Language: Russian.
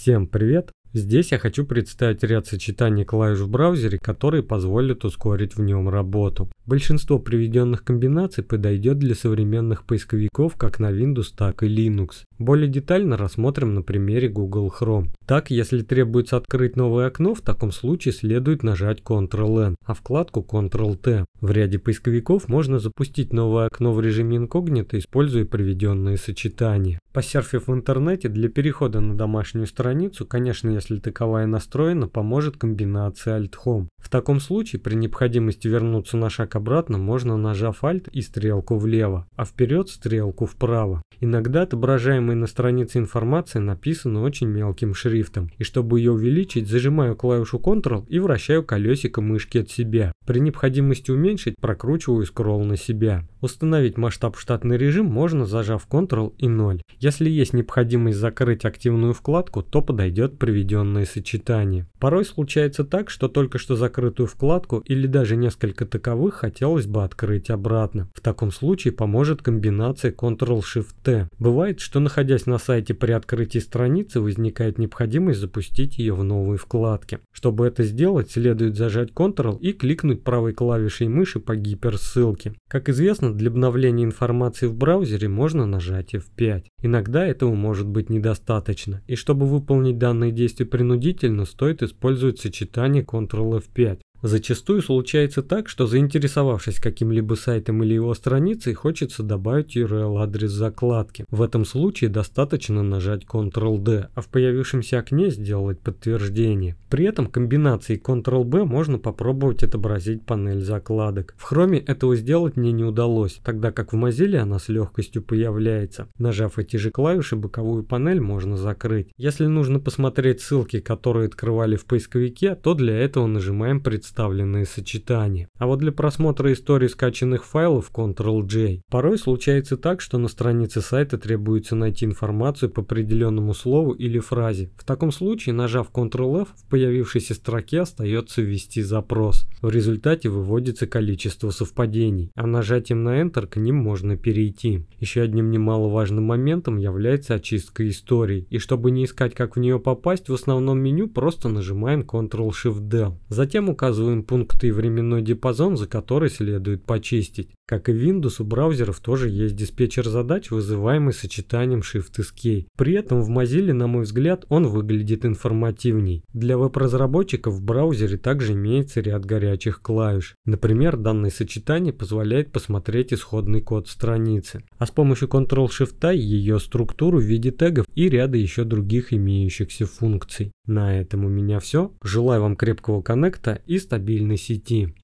Всем привет! Здесь я хочу представить ряд сочетаний клавиш в браузере, которые позволят ускорить в нем работу. Большинство приведенных комбинаций подойдет для современных поисковиков как на Windows, так и Linux. Более детально рассмотрим на примере Google Chrome. Так, если требуется открыть новое окно, в таком случае следует нажать Ctrl-N, а вкладку Ctrl-T. В ряде поисковиков можно запустить новое окно в режиме инкогнито, используя приведенные сочетания. Посерфив в интернете, для перехода на домашнюю страницу, конечно, если таковая настроена, поможет комбинация Alt-Home. В таком случае, при необходимости вернуться на шаг обратно, можно нажав Alt и стрелку влево, а вперед стрелку вправо. Иногда отображаемый указываемой на странице информация написана очень мелким шрифтом, и чтобы ее увеличить, зажимаю клавишу Ctrl и вращаю колесико мышки от себя. При необходимости уменьшить, прокручиваю скролл на себя. Установить масштаб в штатный режим можно, зажав Ctrl и 0. Если есть необходимость закрыть активную вкладку, то подойдет приведенное сочетание. Порой случается так, что только что закрытую вкладку или даже несколько таковых хотелось бы открыть обратно. В таком случае поможет комбинация Ctrl-Shift-T. Бывает, что находясь находясь на сайте при открытии страницы, возникает необходимость запустить ее в новые вкладки. Чтобы это сделать, следует зажать Ctrl и кликнуть правой клавишей мыши по гиперссылке. Как известно, для обновления информации в браузере можно нажать F5. Иногда этого может быть недостаточно, и чтобы выполнить данные действия принудительно, стоит использовать сочетание Ctrl F5. Зачастую случается так, что заинтересовавшись каким-либо сайтом или его страницей, хочется добавить URL-адрес закладки. В этом случае достаточно нажать Ctrl-D, а в появившемся окне сделать подтверждение. При этом комбинацией Ctrl-B можно попробовать отобразить панель закладок. В Chrome этого сделать мне не удалось, тогда как в Mozilla она с легкостью появляется. Нажав эти же клавиши, боковую панель можно закрыть. Если нужно посмотреть ссылки, которые открывали в поисковике, то для этого нажимаем «Представить» представленные сочетания. А вот для просмотра истории скачанных файлов Ctrl-J порой случается так, что на странице сайта требуется найти информацию по определенному слову или фразе. В таком случае, нажав Ctrl-F, в появившейся строке остается ввести запрос. В результате выводится количество совпадений, а нажатием на Enter к ним можно перейти. Еще одним немаловажным моментом является очистка истории, и чтобы не искать, как в нее попасть, в основном меню просто нажимаем Ctrl-Shift-D. Затем указываем указываем пункты и временной диапазон, за который следует почистить. Как и Windows, у браузеров тоже есть диспетчер задач, вызываемый сочетанием Shift Escape. При этом в Mozilla, на мой взгляд, он выглядит информативней. Для веб-разработчиков в браузере также имеется ряд горячих клавиш. Например, данное сочетание позволяет посмотреть исходный код страницы. А с помощью Ctrl-Shift ее структуру в виде тегов и ряда еще других имеющихся функций. На этом у меня все. Желаю вам крепкого коннекта и стабильной сети.